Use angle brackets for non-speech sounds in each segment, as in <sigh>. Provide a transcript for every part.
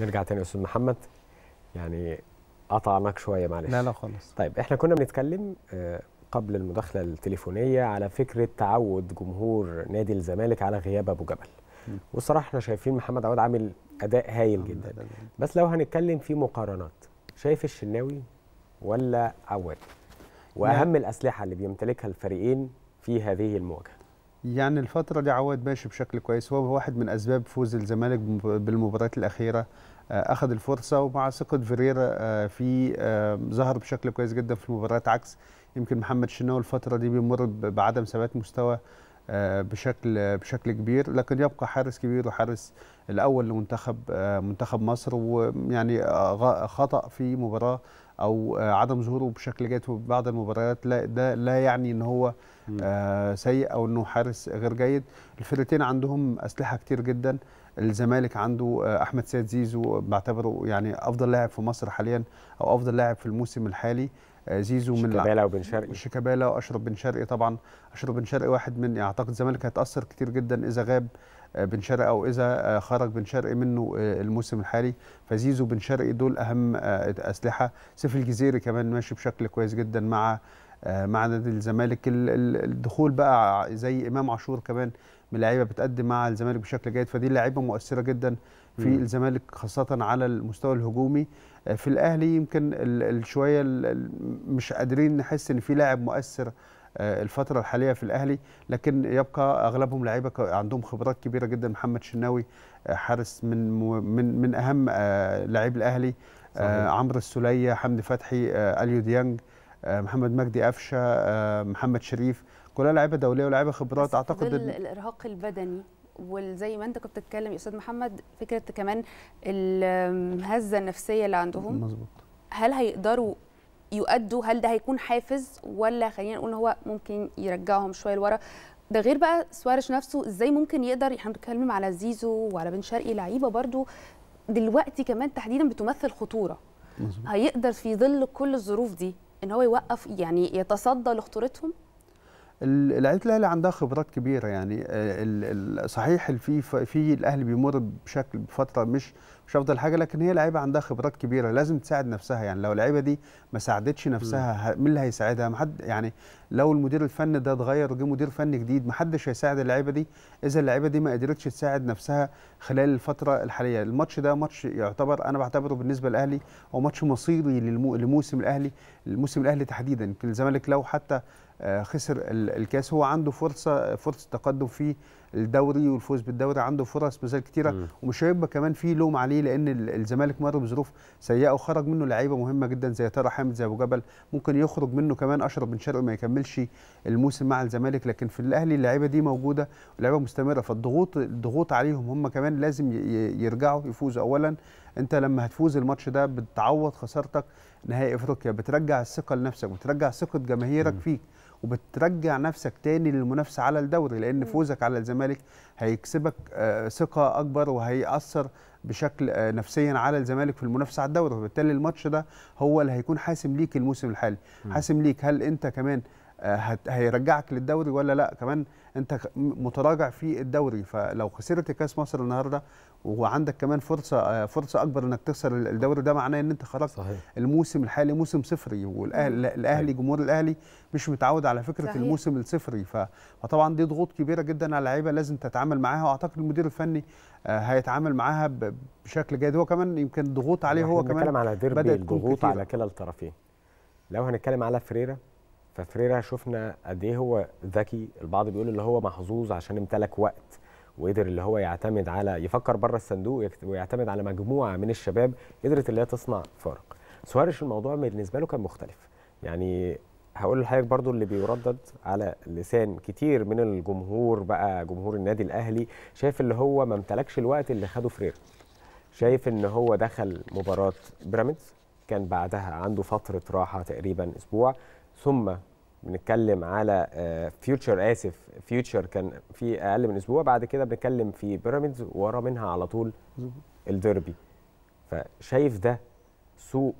نرجع تاني يا استاذ محمد يعني قطعناك شويه معلش لا لا خالص طيب احنا كنا بنتكلم آه، قبل المداخله التليفونيه على فكره تعود جمهور نادي الزمالك على غياب ابو جبل والصراحه احنا شايفين محمد عواد عامل اداء هايل جدا بس لو هنتكلم في مقارنات شايف الشناوي ولا عواد واهم الاسلحه اللي بيمتلكها الفريقين في هذه المواجهه يعني الفترة دي عواد ماشي بشكل كويس هو واحد من أسباب فوز الزمالك بالمباريات الأخيرة آه، أخذ الفرصة ومع ثقة فيريرا آه، في آه، ظهر بشكل كويس جدا في المباريات عكس يمكن محمد شناوي الفترة دي بيمر بعدم ثبات مستوى بشكل بشكل كبير لكن يبقى حارس كبير وحارس الأول لمنتخب منتخب مصر ويعني خطأ في مباراة او آه، عدم ظهوره بشكل جيد في بعض المباريات لا ده لا يعني ان هو آه، سيء او انه حارس غير جيد الفرقتين عندهم اسلحه كتير جدا الزمالك عنده آه، احمد سيد زيزو بعتبره يعني افضل لاعب في مصر حاليا او افضل لاعب في الموسم الحالي زيزو من شيكابالا وبن شرقي شيكابالا واشرف بن شرقي طبعا اشرف بن شرقي واحد من يعني اعتقد الزمالك هيتاثر كتير جدا اذا غاب آه، بن شرقي او اذا آه، خرج بن شرقي منه آه، الموسم الحالي فزيزو بن شرقي دول اهم اسلحه سيف الجزيري كمان ماشي بشكل كويس جدا مع مع نادي الزمالك الدخول بقى زي امام عاشور كمان من اللعيبه بتقدم مع الزمالك بشكل جيد فدي لعيبه مؤثره جدا في م. الزمالك خاصه على المستوى الهجومي في الاهلي يمكن شويه مش قادرين نحس ان في لاعب مؤثر آه، الفتره الحاليه في الاهلي لكن يبقى اغلبهم لعيبه عندهم خبرات كبيره جدا محمد شناوي آه، حارس من من من اهم آه، لعيب الاهلي عمرو السوليه حمدي فتحي اليو ديانج محمد مجدي قفشه محمد شريف كلها لعيبه دوليه ولاعيبه خبرات اعتقد الارهاق البدني وزي ما انت كنت بتتكلم يا استاذ محمد فكره كمان الهزه النفسيه اللي عندهم مظبوط هل هيقدروا يؤدوا هل ده هيكون حافز ولا خلينا نقول ان هو ممكن يرجعهم شويه لورا ده غير بقى سوارش نفسه ازاي ممكن يقدر احنا بنتكلم على زيزو وعلى بن شرقي لعيبه برده دلوقتي كمان تحديدا بتمثل خطوره مزبوط. هيقدر في ظل كل الظروف دي ان هو يوقف يعني يتصدى لخطورتهم العيله الاهلي عندها خبرات كبيره يعني آه، صحيح في في الاهلي بيمر بشكل بفتره مش مش افضل حاجه لكن هي لعيبه عندها خبرات كبيره لازم تساعد نفسها يعني لو اللعيبه دي ما ساعدتش نفسها مين اللي هيساعدها ما حد يعني لو المدير الفني ده اتغير وجه مدير فني جديد ما حدش هيساعد اللعيبه دي اذا اللعيبه دي ما قدرتش تساعد نفسها خلال الفتره الحاليه الماتش ده ماتش يعتبر انا بعتبره بالنسبه للاهلي هو ماتش مصيري لموسم الاهلي الموسم الاهلي تحديدا يمكن الزمالك لو حتى آه، خسر الكاس هو عنده فرصه فرصه تقدم في الدوري والفوز بالدوري عنده فرص مازال كتيره م. ومش هيبقى كمان في لوم عليه لان الزمالك مر بظروف سيئه وخرج منه لعيبه مهمه جدا زي ترى حامد زي ابو جبل ممكن يخرج منه كمان اشرف بن شرقي ما يكملش الموسم مع الزمالك لكن في الاهلي اللعيبه دي موجوده لعيبه مستمره فالضغوط الضغوط عليهم هم كمان لازم يرجعوا يفوزوا اولا انت لما هتفوز الماتش ده بتعوض خسارتك نهائي افريقيا بترجع الثقه لنفسك بترجع ثقه جماهيرك م. فيك وبترجع نفسك تاني للمنافسه على الدوري لان فوزك على الزمالك هيكسبك آه، ثقه اكبر وهيأثر بشكل آه، نفسيا على الزمالك في المنافسه على الدوري وبالتالي الماتش ده هو اللي هيكون حاسم ليك الموسم الحالي حاسم ليك هل انت كمان آه، هيرجعك للدوري ولا لا كمان انت متراجع في الدوري فلو خسرت كاس مصر النهارده وعندك كمان فرصه آه، فرصه اكبر انك تخسر الدوري ده معناه ان انت خرجت صحيح. الموسم الحالي موسم صفري والاهلي الاهلي أيوه. جمهور الاهلي مش متعود على فكره صحيح. الموسم الصفري فطبعا دي ضغوط كبيره جدا على اللعيبه لازم تتعامل معاها واعتقد المدير الفني آه، هيتعامل معاها بشكل جيد هو كمان يمكن ضغوط عليه يعني هو كمان بدات على ديربي على كلا الطرفين لو هنتكلم على فريره ففريرا شفنا قد ايه هو ذكي البعض بيقول اللي هو محظوظ عشان امتلك وقت وقدر اللي هو يعتمد على يفكر بره الصندوق ويعتمد على مجموعه من الشباب قدرت اللي هي تصنع فارق سوارش الموضوع بالنسبه له كان مختلف يعني هقول لحضرتك برضو اللي بيردد على لسان كتير من الجمهور بقى جمهور النادي الاهلي شايف اللي هو ما امتلكش الوقت اللي خده فريرا شايف ان هو دخل مباراه بيراميدز كان بعدها عنده فتره راحه تقريبا اسبوع ثم بنتكلم على فيوتشر آه، اسف فيوتشر كان في اقل من اسبوع بعد كده بنتكلم في بيراميدز ورا منها على طول الديربي فشايف ده سوء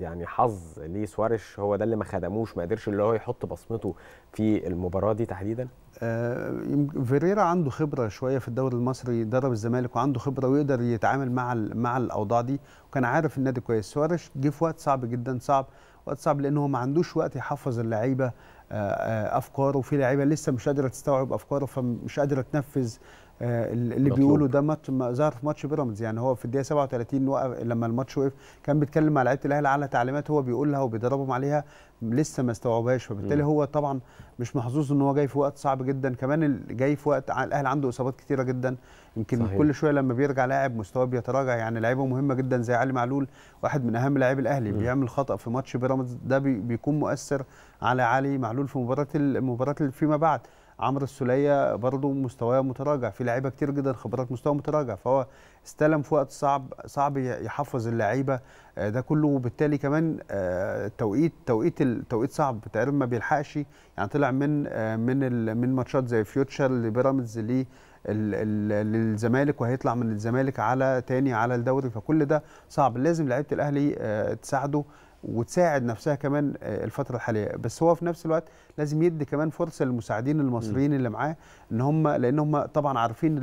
يعني حظ ليه سوارش هو ده اللي ما خدموش ما قدرش اللي هو يحط بصمته في المباراه دي تحديدا آه، فيريرا عنده خبره شويه في الدوري المصري درب الزمالك وعنده خبره ويقدر يتعامل مع مع الاوضاع دي وكان عارف النادي كويس سوارش جه في وقت صعب جدا صعب وقت صعب لان هو ما عندوش وقت يحفظ اللعيبه آه، آه، افكاره في لعيبه لسه مش قادره تستوعب افكاره فمش قادره تنفذ آه، اللي مطلوب. بيقولوا ده ماتش ظهر في ماتش بيراميدز يعني هو في الدقيقه 37 وقف لما الماتش وقف كان بيتكلم مع لعيبه الاهلي على تعليمات هو بيقولها وبيدربهم عليها لسه ما استوعبهاش فبالتالي هو طبعا مش محظوظ ان هو جاي في وقت صعب جدا كمان جاي في وقت الاهلي عنده اصابات كتيره جدا يمكن صحيح. كل شويه لما بيرجع لاعب مستواه بيتراجع يعني لعيبه مهمه جدا زي علي معلول واحد من اهم لاعبي الاهلي م. بيعمل خطا في ماتش بيراميدز ده بيكون مؤثر على علي معلول في مباراه المباراه اللي فيما بعد عمرو السوليه برضه مستواه متراجع في لعيبه كتير جدا خبرات مستوى متراجع فهو استلم في وقت صعب صعب يحفظ اللعيبه آه، ده كله وبالتالي كمان التوقيت آه، توقيت التوقيت صعب تقريبا ما بيلحقش يعني طلع من آه، من من ماتشات زي فيوتشر لبيراميدز ل للزمالك وهيطلع من الزمالك على تاني على الدوري فكل ده صعب لازم لعيبه الاهلي تساعده وتساعد نفسها كمان آه، الفتره الحاليه بس هو في نفس الوقت لازم يدي كمان فرصه للمساعدين المصريين اللي معاه ان هم لان هم طبعا عارفين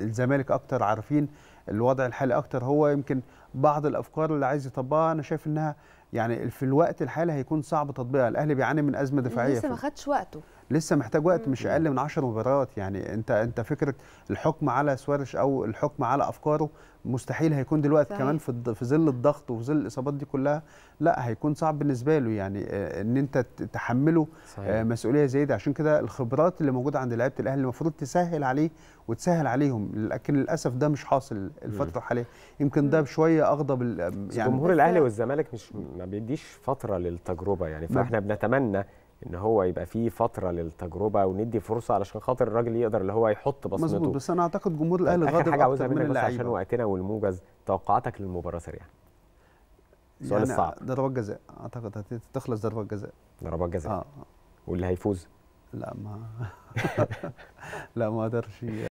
الزمالك اكتر عارفين الوضع الحالي اكتر هو يمكن بعض الافكار اللي عايز يطبقها انا شايف انها يعني في الوقت الحالي هيكون صعب تطبيقها الاهلي بيعاني من ازمه دفاعيه لسه ما خدش وقته لسه محتاج وقت مش اقل من 10 مباريات يعني انت انت فكره الحكم على سوارش او الحكم على افكاره مستحيل هيكون دلوقتي صحيح. كمان في في ظل الضغط وفي ظل الاصابات دي كلها لا هيكون صعب بالنسبه له يعني آه، ان انت تحمله آه، صحيح. مسؤوليه زي دي عشان كده الخبرات اللي موجوده عند لعيبه الاهلي المفروض تسهل عليه وتسهل عليهم لكن للاسف ده مش حاصل الفتره الحاليه يمكن ده شويه اغضب يعني جمهور الاهلي والزمالك مش ما ما بيديش فتره للتجربه يعني نعم. فاحنا بنتمنى ان هو يبقى فيه فتره للتجربه وندي فرصه علشان خاطر الراجل يقدر اللي هو يحط بصمته مظبوط بس انا اعتقد جمهور الاهلي غاضب اخر حاجه عاوزها منك بس عشان وقتنا والموجز توقعاتك للمباراه سريعا السؤال يعني صعب ضربات جزاء اعتقد هتخلص ضربات جزاء ضربات جزاء اه واللي هيفوز لا ما <laughs> لا ما اقدرش